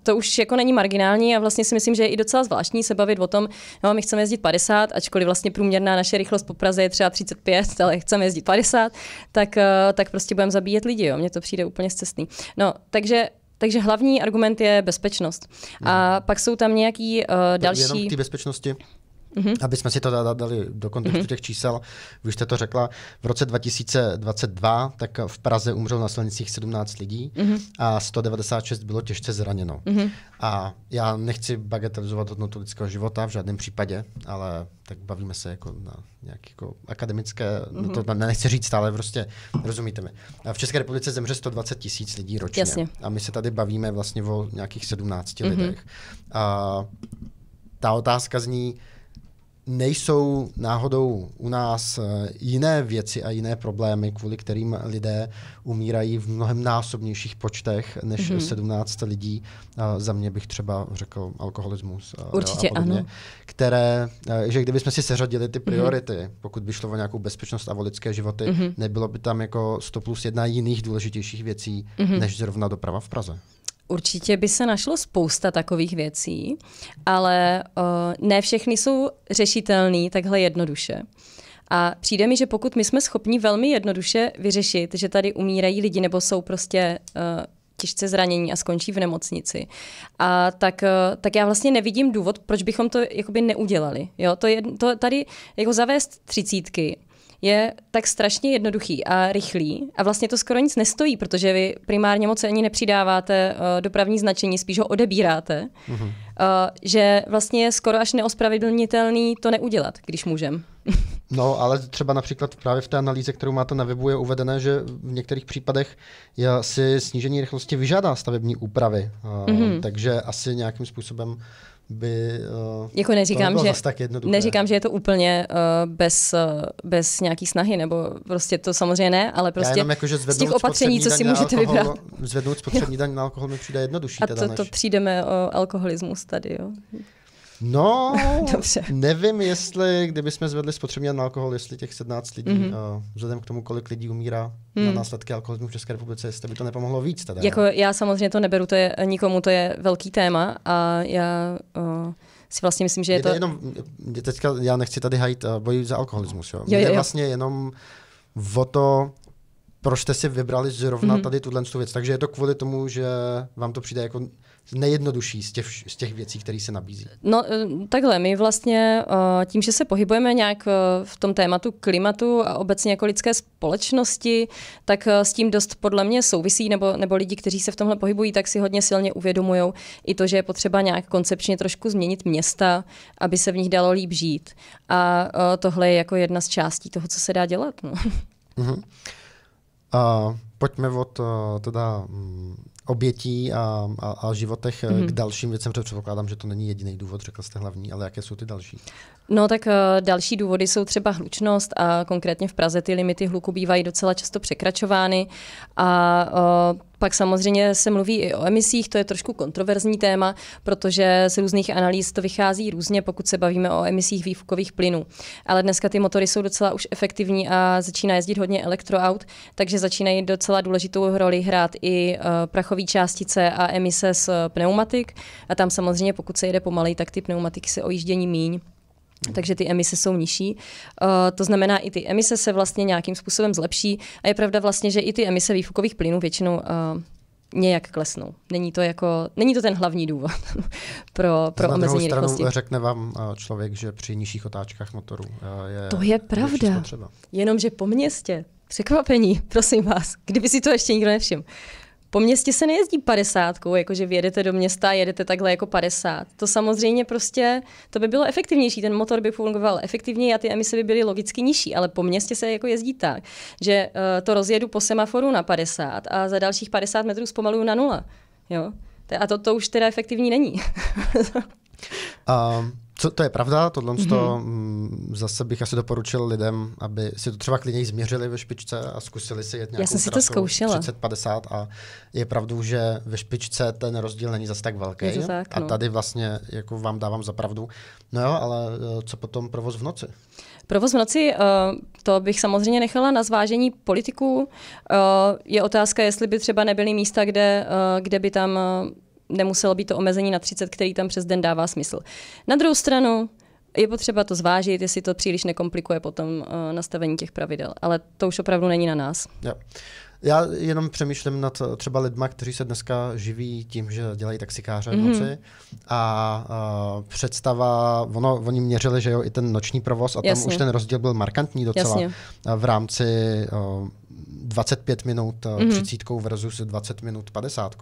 to už jako není marginální a vlastně si myslím, že je i docela zvláštní se bavit o tom, no my chceme jezdit 50, ačkoliv vlastně průměrná naše rychlost po Praze je třeba 35, ale chceme jezdit 50, tak, eh, tak prostě budeme zabíjet lidi, jo, mně to přijde úplně cestný. No, takže takže hlavní argument je bezpečnost. A mhm. pak jsou tam nějaký uh, další... Jenom k té bezpečnosti mm-hmm. aby jsme si to dali do kontextu mm-hmm. těch čísel. Vy jste to řekla, v roce 2022 tak v Praze umřelo na silnicích 17 lidí mm-hmm. a 196 bylo těžce zraněno. Mm-hmm. A já nechci bagatelizovat hodnotu lidského života v žádném případě, ale tak bavíme se jako na nějaké jako akademické, mm-hmm. no to mhm. nechci říct, ale prostě rozumíte mi. V České republice zemře 120 tisíc lidí ročně. Jasně. A my se tady bavíme vlastně o nějakých 17 mm-hmm. lidech. A ta otázka zní, nejsou náhodou u nás eh, jiné věci a jiné problémy, kvůli kterým lidé umírají v mnohem násobnějších počtech než mm-hmm. 17 lidí. Eh, za mě bych třeba řekl alkoholismus. Eh, Určitě a podobně, ano. Které, že kdybychom si seřadili ty mhm. priority, mm-hmm. pokud by šlo o nějakou bezpečnost a o lidské životy, mm-hmm. nebylo by tam jako 100 plus jedna jiných důležitějších věcí, mm-hmm. než zrovna doprava v Praze. Určitě by se našlo spousta takových věcí, ale uh, ne všechny jsou řešitelné takhle jednoduše. A přijde mi, že pokud my jsme schopni velmi jednoduše vyřešit, že tady umírají lidi nebo jsou prostě uh, těžce zranění a skončí v nemocnici, a tak, uh, tak já vlastně nevidím důvod, proč bychom to jakoby neudělali. Jo? To je, to tady jako zavést třicítky je tak strašně jednoduchý a rychlý a vlastně to skoro nic nestojí, protože vy primárně moc ani nepřidáváte uh, dopravní značení, spíš ho odebíráte, mm-hmm. uh, že vlastně je skoro až neospravedlnitelný to neudělat, když můžem. No, ale třeba například právě v té analýze, kterou máte na webu, je uvedené, že v některých případech je si snížení rychlosti vyžádá stavební úpravy. Mm-hmm. Takže asi nějakým způsobem by... Uh, jako neříkám, že, tak jednoduché. neříkám, že je to úplně uh, bez, uh, bez nějaký snahy, nebo prostě to samozřejmě ne, ale prostě jenom jako, že z těch opatření, co si můžete alkohol, vybrat. Zvednout spotřební daň na alkohol mi přijde jednodušší. A teda to, než... to přijdeme o alkoholismus tady, jo. No, Dobře. nevím, jestli, kdybychom zvedli spotřební na alkohol, jestli těch 17 lidí, mm-hmm. uh, vzhledem k tomu, kolik lidí umírá mm. na hmm. následky alkoholismu v České republice, jestli by to nepomohlo víc. Teda, jako ne? já samozřejmě to neberu, to je nikomu, to je velký téma a já uh, si vlastně myslím, že je, je to... Jenom, teďka já nechci tady hajit uh, eh, boj za alkoholismus, jo. jo, jo, jo. Je vlastně jenom o to, proč jste si vybrali zrovna mm-hmm. tady tuhle věc. Takže je to kvůli tomu, že vám to přijde jako nejjednodušší z těch, z těch věcí, které se nabízí? No eh, takhle, my vlastně eh, tím, že se pohybujeme nějak eh, v tom tématu klimatu a obecně jako lidské společnosti, tak s tím dost podle mě souvisí, nebo, nebo lidi, kteří se v tomhle pohybují, tak si hodně silně uvědomují i to, že je potřeba nějak koncepčně trošku změnit města, aby se v nich dalo líp žít. A tohle je jako jedna z částí toho, co se dá dělat. No. Uh-huh. Uh, pojďme od uh, teda mm, obětí a, a, a životech mm-hmm. k mhm. dalším věcem, protože předpokládám, že to není jediný důvod, řekl jste hlavní, ale jaké jsou ty další? No tak uh, další důvody jsou třeba hlučnost a konkrétně v Praze ty limity hluku bývají docela často překračovány a uh, pak samozřejmě se mluví i o emisích, to je trošku kontroverzní téma, protože z různých analýz to vychází různě, pokud se bavíme o emisích výfukových plynů. Ale dneska ty motory jsou docela už efektivní a začíná jezdit hodně elektroaut, takže začínají docela důležitou roli hrát i eh, prachové částice a emise z eh, pneumatik. A tam samozřejmě, pokud se jede pomalej, tak ty pneumatiky se ojíždění míň takže ty emise jsou nižší. Uh, to znamená, i ty emise se vlastně nějakým způsobem zlepší a je pravda vlastně, že i ty emise výfukových plynů většinou uh, nějak klesnou. Není to, jako, není to ten hlavní důvod pro, pro omezení druhou rychlosti. řekne vám eh, člověk, že při nižších otáčkách motoru je To je pravda. Jenomže po městě, překvapení, prosím vás, kdyby si to ještě nikdo nevšiml po městě se nejezdí padesátkou, jakože vyjedete do města a jedete takhle jako 50. To samozřejmě prostě, to by bylo efektivnější, ten motor by fungoval efektivněji a ty emise by byly logicky nižší, ale po městě se jako jezdí tak, že uh, to rozjedu po semaforu na 50 a za dalších 50 metrů zpomaluju na nula. Jo? A to, to už teda efektivní není. um. co, to je pravda, tohle mm-hmm. Mm, to, m, zase bych asi doporučil lidem, aby si to třeba klidně změřili ve špičce a zkusili si jet nějakou Já jsem si to zkoušela. 30-50 a je pravdu, že ve špičce ten rozdíl není zase tak velký. Je to tak, no. A tady vlastně jako vám dávám za pravdu. No jo, ale e, co potom provoz v noci? Provoz v noci, e, to bych samozřejmě nechala na zvážení politiků. E, je otázka, jestli by třeba nebyly místa, kde, kde by tam nemuselo být to omezení na 30, který tam přes den dává smysl. Na druhou stranu je potřeba to zvážit, jestli to příliš nekomplikuje potom uh, nastavení těch pravidel, ale to už opravdu není na nás. Yeah. Já jenom přemýšlím nad eh, třeba lidma, kteří se dneska živí tím, že dělají taxikáře mm-hmm. v mhm. noci. A, a eh, představa, ono, oni měřili, že jo, i ten noční provoz a Jasně. tam už ten rozdíl byl markantní docela Jasně. v rámci o, eh, 25 minut mm-hmm. 30 versus 20 minut 50.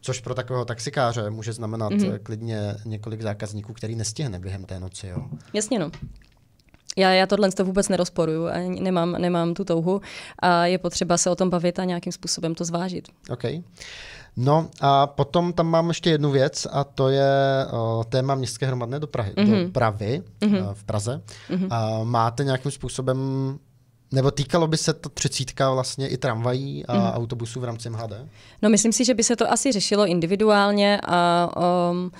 Což pro takového taxikáře může znamenat mm-hmm. klidně několik zákazníků, který nestihne během té noci. Jo. Jasně no já, já tohle to vůbec nerozporuju a nemám, nemám tu touhu a je potřeba se o tom bavit a nějakým způsobem to zvážit. Ok. No a potom tam mám ještě jednu věc a to je uh, téma městské hromadné dopravy, mhm. mm-hmm. Eh, dopravy mm-hmm. Uh, v Praze. Mm-hmm. Uh, máte nějakým způsobem, nebo týkalo by se to třicítka vlastně i tramvají a mm-hmm. autobusů v rámci MHD? No myslím si, že by se to asi řešilo individuálně a um,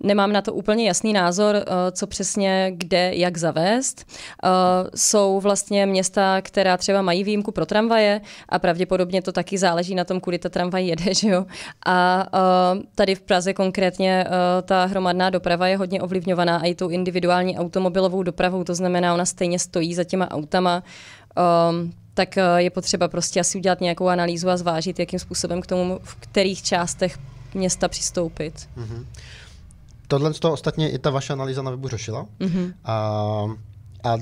Nemám na to úplně jasný názor, eh, co přesně kde, jak zavést. Eh, jsou vlastně města, která třeba mají výjimku pro tramvaje a pravděpodobně to taky záleží na tom, kudy ta tramvaj jede, že jo. A eh, tady v Praze konkrétně ta hromadná doprava je hodně ovlivňovaná i tou individuální automobilovou dopravou, to znamená, ona stejně stojí za těma autama ehm, tak je potřeba prostě asi udělat nějakou analýzu a zvážit, jakým způsobem k tomu v kterých částech města přistoupit. Mm-hmm. Tohle z toho ostatně i ta vaše analýza na webu řešila. Mm-hmm. A, a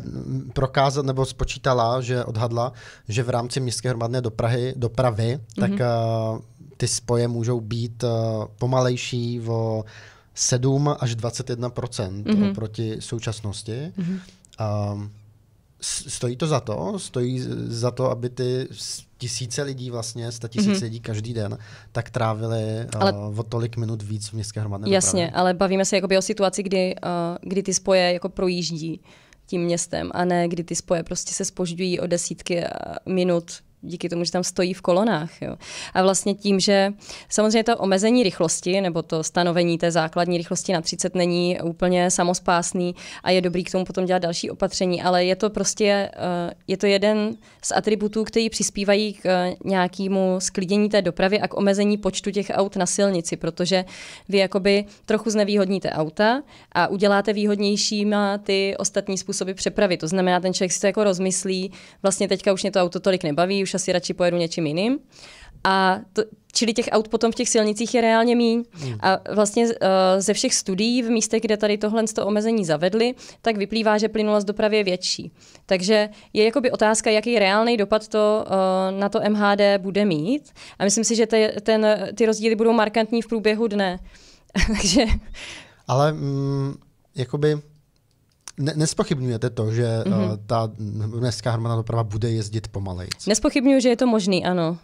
prokázat nebo spočítala, že odhadla, že v rámci městské hromadné dopravy, dopravy mm-hmm. tak uh, ty spoje můžou být uh, pomalejší o 7 až 21 mm-hmm. oproti současnosti. Mm-hmm. Um, stojí to za to, stojí za to, aby ty tisíce lidí vlastně, sta tisíce mm-hmm. lidí každý den, tak trávili eh, ale, uh, o tolik minut víc v městské hromadné Jasně, dopravě. ale bavíme se jakoby o situaci, kdy, uh, kdy ty spoje jako projíždí tím městem a ne kdy ty spoje prostě se spožďují o desítky eh, minut díky tomu, že tam stojí v kolonách. Jo. A vlastně tím, že samozřejmě to omezení rychlosti nebo to stanovení té základní rychlosti na 30 není úplně samospásný a je dobrý k tomu potom dělat další opatření, ale je to prostě eh, je to jeden z atributů, který přispívají k eh, nějakému sklidění té dopravy a k omezení počtu těch aut na silnici, protože vy jakoby trochu znevýhodníte auta a uděláte výhodnějšíma ty ostatní způsoby přepravy. To znamená, ten člověk si to jako rozmyslí, vlastně teďka už mě to auto tolik nebaví, už asi radši pojedu něčím jiným. A to, čili těch aut potom v těch silnicích je reálně míň. Hmm. A vlastně uh, ze všech studií v místech, kde tady tohle to omezení zavedli, tak vyplývá, že plynulost dopravy je větší. Takže je jakoby otázka, jaký reálný dopad to uh, na to MHD bude mít. A myslím si, že te, ten, ty rozdíly budou markantní v průběhu dne. Takže... Ale mm, jakoby ne, nespochybnujete to, že mm-hmm. uh, ta městská hromadná doprava bude jezdit pomalej? Nespochybnuju, že je to možný, ano.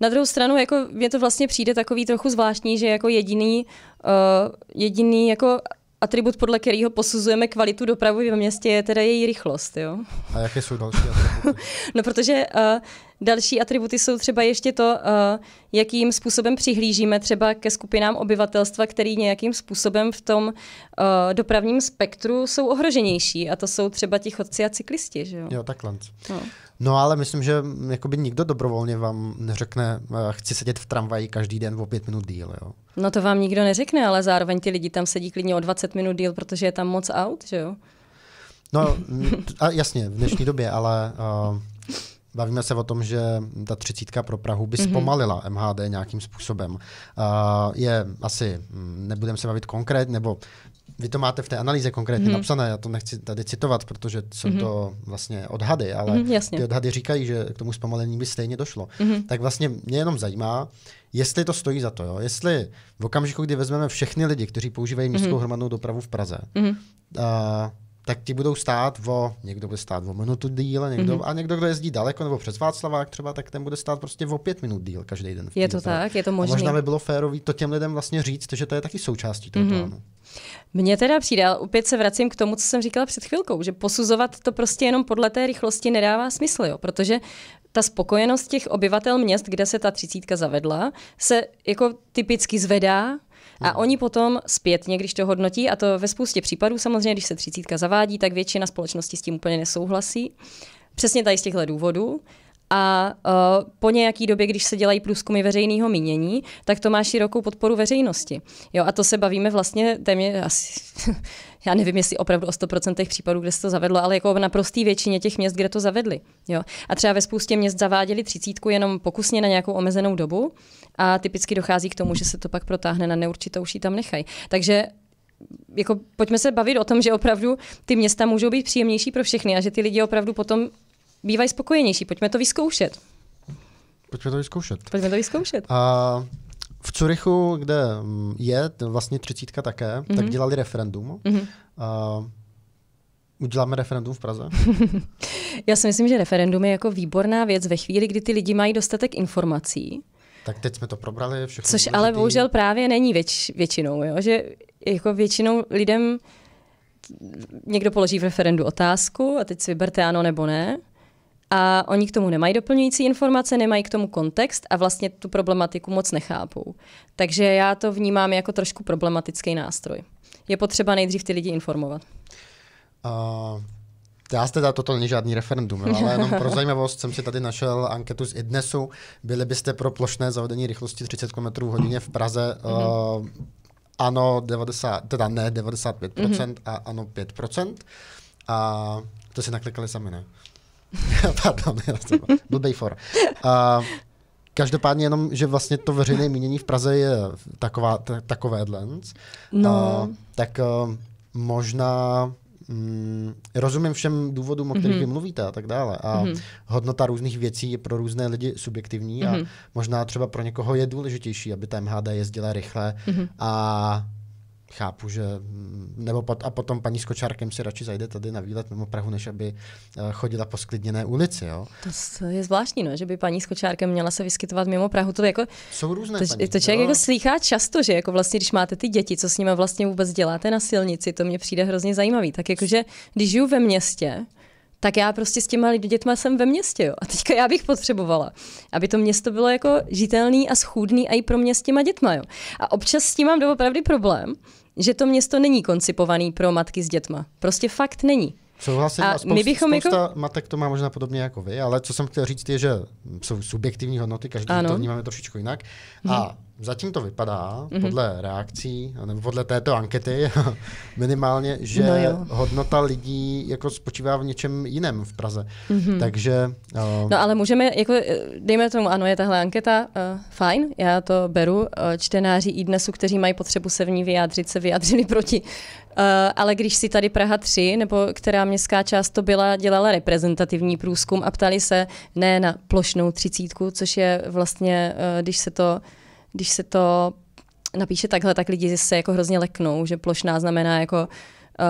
Na druhou stranu, jako mě to vlastně přijde takový trochu zvláštní, že jako jediný, uh, jediný jako atribut, podle kterého posuzujeme kvalitu dopravy ve městě, je teda její rychlost. Jo? A jaké jsou další atributy? no, protože uh, další atributy jsou třeba ještě to, uh, jakým způsobem přihlížíme třeba ke skupinám obyvatelstva, který nějakým způsobem v tom uh, dopravním spektru jsou ohroženější. A to jsou třeba ti chodci a cyklisti. Že jo? jo, takhle. No. No ale myslím, že mm, jakoby nikdo dobrovolně vám neřekne, eh, chci sedět v tramvaji každý den o pět minut díl. Jo. No to vám nikdo neřekne, ale zároveň ti lidi tam sedí klidně o 20 minut díl, protože je tam moc aut, že jo? No a jasně, v dnešní době, ale uh, bavíme se o tom, že ta třicítka pro Prahu by mm-hmm. zpomalila MHD nějakým způsobem. Uh, je asi, mm, nebudeme se bavit konkrét, nebo vy to máte v té analýze konkrétně hmm. napsané, já to nechci tady citovat, protože jsou hmm. to vlastně odhady, ale hmm, ty odhady říkají, že k tomu zpomalení by stejně došlo. Hmm. Tak vlastně mě jenom zajímá, jestli to stojí za to, jo? jestli v okamžiku, kdy vezmeme všechny lidi, kteří používají mhm. městskou hmm. hromadnou dopravu v Praze, hmm. a, tak ti budou stát o, někdo bude stát o minutu díl, někdo, mm-hmm. a někdo, kdo jezdí daleko nebo přes Václavák třeba, tak ten bude stát prostě o pět minut díl každý den. Je to tak, je to možné. Možná by bylo férový to těm lidem vlastně říct, že to je taky součástí toho mm-hmm. plánu. Mně teda přijde, ale opět se vracím k tomu, co jsem říkala před chvilkou, že posuzovat to prostě jenom podle té rychlosti nedává smysl, jo, protože ta spokojenost těch obyvatel měst, kde se ta třicítka zavedla, se jako typicky zvedá a hmm. oni potom zpětně, když to hodnotí, a to ve spoustě případů samozřejmě, když se třicítka zavádí, tak většina společnosti s tím úplně nesouhlasí. Přesně tady z těchto důvodů. A uh, po nějaký době, když se dělají průzkumy veřejného mínění, tak to má širokou podporu veřejnosti. Jo, a to se bavíme vlastně téměř asi já nevím, jestli opravdu o 100% těch případů, kde se to zavedlo, ale jako na prostý většině těch měst, kde to zavedli. Jo. A třeba ve spoustě měst zaváděli třicítku jenom pokusně na nějakou omezenou dobu a typicky dochází k tomu, že se to pak protáhne na neurčitou, už tam nechají. Takže jako pojďme se bavit o tom, že opravdu ty města můžou být příjemnější pro všechny a že ty lidi opravdu potom bývají spokojenější. Pojďme to vyzkoušet. Pojďme to vyzkoušet. Pojďme to vyzkoušet. A v Curychu, kde mm, je vlastně třicítka také, mm-hmm. tak mhm. dělali referendum. Mm-hmm. Uh, Uděláme referendum v Praze? Já si myslím, že referendum je jako výborná věc ve chvíli, kdy ty lidi mají dostatek informací. Tak teď jsme to probrali, všechno. Což důležitý. ale bohužel právě není věč, většinou, jo? že jako většinou lidem někdo položí v referendu otázku a teď si vyberte ano nebo ne a oni k tomu nemají doplňující informace, nemají k tomu kontext a vlastně tu problematiku moc nechápou. Takže já to vnímám jako trošku problematický nástroj. Je potřeba nejdřív ty lidi informovat. Uh... Já teda toto není žádný referendum, jo, ale jenom pro zajímavost jsem si tady našel anketu z IDNESu. Byli byste pro plošné zavedení rychlosti 30 km hodině v Praze? Mm-hmm. Uh, ano, 90, teda ne 95% mm-hmm. a ano 5%. A to si naklikali sami, ne? Pardon, blbej for. Uh, Každopádně jenom, že vlastně to veřejné mínění v Praze je taková, t- takové dlens, no. uh, tak uh, možná mm, rozumím všem důvodům, o kterých mm-hmm. vy mluvíte a tak dále. A mm-hmm. hodnota různých věcí je pro různé lidi subjektivní mm-hmm. a mhm. možná třeba pro někoho je důležitější, aby ta MHD jezdila rychle mm-hmm. a chápu, že mm, nebo pot, a potom paní s kočárkem si radši zajde tady na výlet mimo Prahu, než aby eh, chodila po sklidněné ulici. Jo? To je zvláštní, no, že by paní s kočárkem měla se vyskytovat mimo Prahu. To jako, Jsou různé to, paní, to člověk jako slýchá často, že jako vlastně, když máte ty děti, co s nimi vlastně vůbec děláte na silnici, to mě přijde hrozně zajímavý. Tak jakože, když žiju ve městě, tak já prostě s těma dětma jsem ve městě. Jo. A teďka já bych potřebovala, aby to město bylo jako žitelný a schůdný a i pro mě s těma dětma. Jo. A občas s tím mám doopravdy problém, že to město není koncipovaný pro matky s dětma. Prostě fakt není. Souhlasím, a spousta, my bychom jako- spousta jako... matek to má možná podobně jako vy, ale co jsem chtěl říct je, že jsou subjektivní hodnoty, každý ano. to vnímáme trošičku jinak. A hmm zatím to vypadá, mm-hmm. podle reakcí, nebo podle této ankety, minimálně, že no hodnota lidí jako spočívá v něčem jiném v Praze. Mm-hmm. Takže... Uh... No ale můžeme, jako, eh, dejme tomu, ano, je tahle anketa, uh, fajn, já to beru. Uh, čtenáři i dnesu, kteří mají potřebu se v ní vyjádřit, se vyjádřili proti. Uh, ale když si tady Praha 3, nebo která městská část to byla, dělala reprezentativní průzkum a ptali se ne na plošnou třicítku, což je vlastně, uh, když se to když se to napíše takhle, tak lidi se jako hrozně leknou, že plošná znamená jako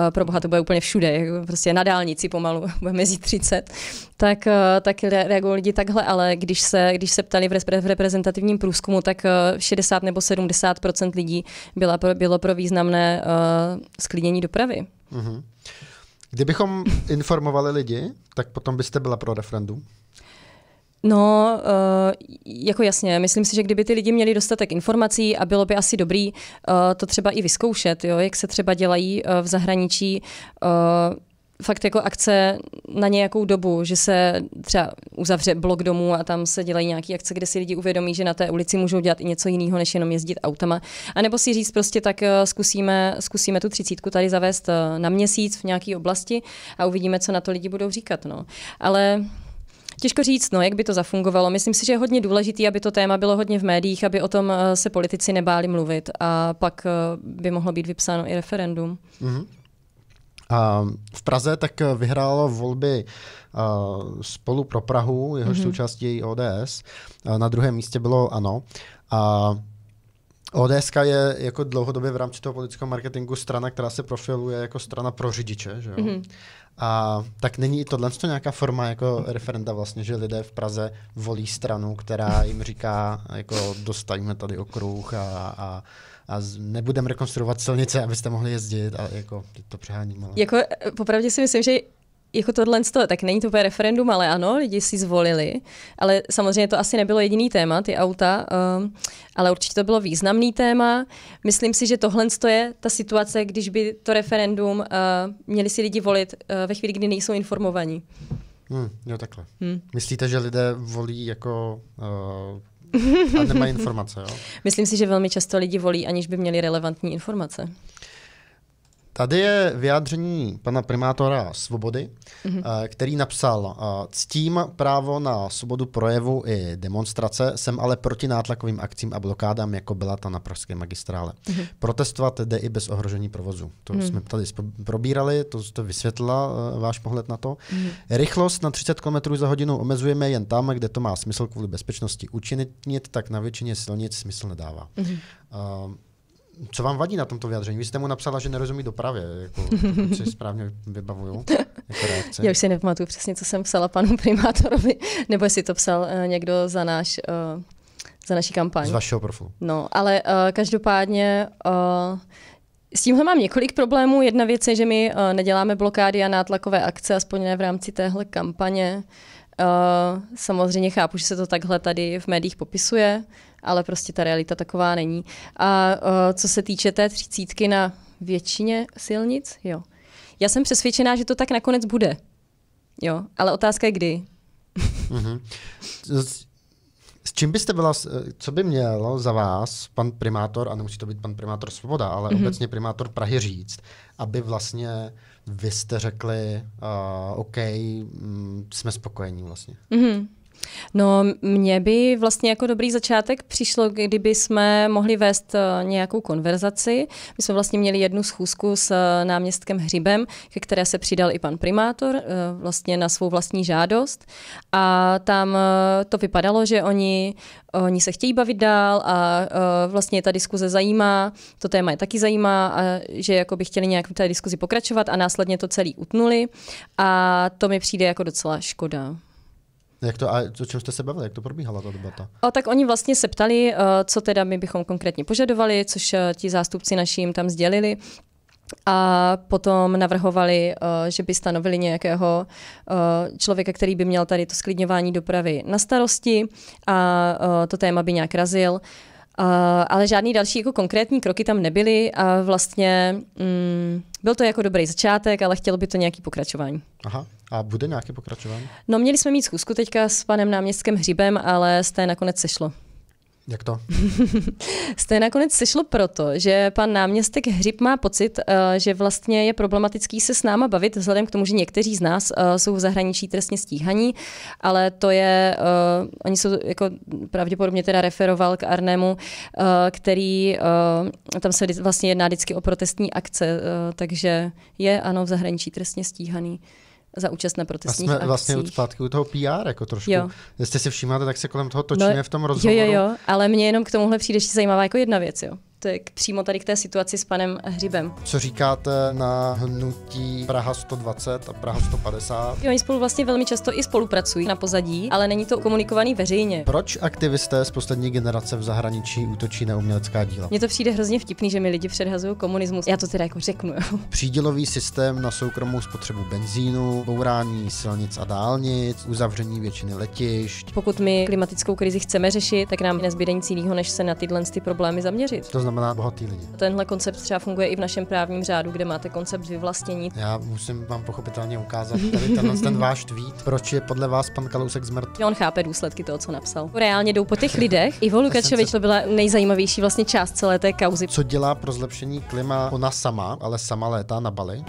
Uh, pro boha to bude úplně všude, jako prostě na dálnici pomalu, bude mezi 30, tak, uh, tak re- reagují lidi takhle, ale když se, když se ptali v, re- v reprezentativním průzkumu, tak uh, eh, 60 nebo 70 lidí byla pro, bylo pro významné uh, sklidnění dopravy. Mm-hmm. Kdybychom informovali lidi, tak potom byste byla pro referendum? No, eh, jako jasně, myslím si, že kdyby ty lidi měli dostatek informací a bylo by asi dobrý eh, to třeba i vyzkoušet, jo, jak se třeba dělají eh, v zahraničí fakt jako akce na nějakou dobu, že se třeba uzavře blok domů a tam se dělají nějaké akce, kde si lidi uvědomí, že na té ulici můžou dělat i něco jiného, než jenom jezdit autama. A nebo si říct prostě tak zkusíme, zkusíme tu třicítku tady zavést na měsíc v nějaké oblasti a uvidíme, co na to lidi budou říkat. No. Ale Těžko říct, no, jak by to zafungovalo. Myslím si, že je hodně důležité, aby to téma bylo hodně v médiích, aby o tom eh, se politici nebáli mluvit a pak eh, by mohlo být vypsáno i referendum. Mm-hmm. A v Praze tak eh, vyhrálo volby spolu pro Prahu, jehož mm-hmm. součástí její ODS. Na druhém místě bylo ANO. A ODS je jako dlouhodobě v rámci toho politického marketingu strana, která se profiluje jako strana pro řidiče. Že jo? Mm-hmm. A tak není i tohle to nějaká forma jako referenda vlastně, že lidé v Praze volí stranu, která jim říká, jako dostavíme tady okruh a, a a nebudeme rekonstruovat silnice, abyste mohli jezdit a jako to přehání. Ale... Jako eh, popravdě si myslím, že jako tohle, tak není to úplně referendum, ale ano, lidi si zvolili, ale samozřejmě to asi nebylo jediný téma, ty auta, um, ale určitě to bylo významný téma. Myslím si, že tohle je ta situace, když by to referendum uh, měli si lidi volit uh, ve chvíli, kdy nejsou informovaní. Hmm, jo, takhle. Hmm. Myslíte, že lidé volí jako uh, a nemají informace, jo? Myslím si, že velmi často lidi volí, aniž by měli relevantní informace. Tady je vyjádření pana primátora Svobody, mm-hmm. který napsal, eh, ctím právo na svobodu projevu i demonstrace, jsem ale proti nátlakovým akcím a blokádám, jako byla ta na pražské magistrále. Mm-hmm. Protestovat jde i bez ohrožení provozu. To mm-hmm. jsme tady probírali, to jste vysvětlila eh, váš pohled na to. Mm-hmm. Rychlost na 30 km za hodinu omezujeme jen tam, kde to má smysl kvůli bezpečnosti. Učinit tak na většině silnic smysl nedává. Mm-hmm. Uh, co vám vadí na tomto vyjádření? Vy jste mu napsala, že nerozumí dopravě, jako, si správně vybavuju. Jako Já už si nepamatuju přesně, co jsem psala panu primátorovi, nebo jestli to psal uh, někdo za náš, uh, za naší kampaň. Z vašeho profilu. No, ale uh, každopádně uh, s tímhle mám několik problémů. Jedna věc je, že my uh, neděláme blokády a nátlakové akce, aspoň ne v rámci téhle kampaně. Uh, samozřejmě chápu, že se to takhle tady v médiích popisuje. Uh, ale prostě ta realita taková není. A uh, co se týče té třicítky na většině silnic, jo. Já jsem přesvědčená, že to tak nakonec bude. Jo, ale otázka je kdy. Mm-hmm. S čím byste byla, e, co by měl za vás pan primátor, a nemusí to být pan primátor Svoboda, ale mm-hmm. obecně primátor Prahy říct, aby vlastně vy jste řekli, uh, OK, mm, jsme spokojení vlastně. Mm-hmm. No, mně by vlastně jako dobrý začátek přišlo, kdyby jsme mohli vést eh, nějakou konverzaci. My jsme vlastně měli jednu schůzku s eh, náměstkem Hřibem, ke které se přidal i pan primátor eh, vlastně na svou vlastní žádost. A tam to vypadalo, že oni, oni se chtějí bavit dál a vlastně ta diskuze zajímá, to téma je taky zajímá a že jako by chtěli nějak v té diskuzi pokračovat a následně to celý utnuli. A to mi přijde jako docela škoda. Jak to, a o čem jste se bavili, jak to probíhala ta debata? A tak oni vlastně se ptali, eh, co teda my bychom konkrétně požadovali, což eh, ti zástupci naším tam sdělili. A potom navrhovali, eh, že by stanovili nějakého člověka, který by měl tady to sklidňování dopravy na starosti a to téma by nějak razil. ale žádný další jako konkrétní kroky tam nebyly a vlastně mm, byl to jako dobrý začátek, ale chtělo by to nějaký pokračování. Aha. A bude nějaké pokračování? No, měli jsme mít zkusku teďka s panem náměstkem Hříbem, ale z té nakonec sešlo. Jak to? té nakonec sešlo proto, že pan náměstek Hřib má pocit, eh, že vlastně je problematický se s náma bavit, vzhledem k tomu, že někteří z nás eh, jsou v zahraničí trestně stíhaní, ale to je, eh, oni jsou jako pravděpodobně teda referoval k Arnému, který, tam se vlastně jedná vždycky o protestní akce, takže je ano v zahraničí trestně stíhaný za účast na protestních A jsme akcích. vlastně zpátky u toho PR jako trošku. Jo. Jestli si všímáte, tak se kolem toho no, točíme no, v tom rozhovoru. Jo, jo, jo, ale mě jenom k tomuhle přijde ještě zajímavá jako jedna věc. Jo. Eh, k, přímo tady k té situaci s panem Hřibem. Co říkáte na hnutí Praha 120 a Praha 150? Jo, oni spolu vlastně velmi často i spolupracují na pozadí, ale není to komunikovaný veřejně. Proč aktivisté z poslední generace v zahraničí útočí na umělecká díla? Mně to přijde hrozně vtipný, že mi lidi předhazují komunismus. Já to teda jako řeknu. Jo. Přídělový systém na soukromou spotřebu benzínu, bourání silnic a dálnic, uzavření většiny letišť. Pokud my klimatickou krizi chceme řešit, tak nám nezbyde nic jiného, než se na tyhle ty problémy zaměřit. To znamená bohatý lidi. Tenhle koncept třeba funguje i v našem právním řádu, kde máte koncept vyvlastnění. Já musím vám pochopitelně ukázat tady tenhle ten váš tweet, proč je podle vás pan Kalousek zmrt. On chápe důsledky toho, co napsal. Reálně jdou po těch lidech. Ivo Lukačevič to byla nejzajímavější vlastně část celé té kauzy. Co dělá pro zlepšení klima ona sama, ale sama létá na Bali?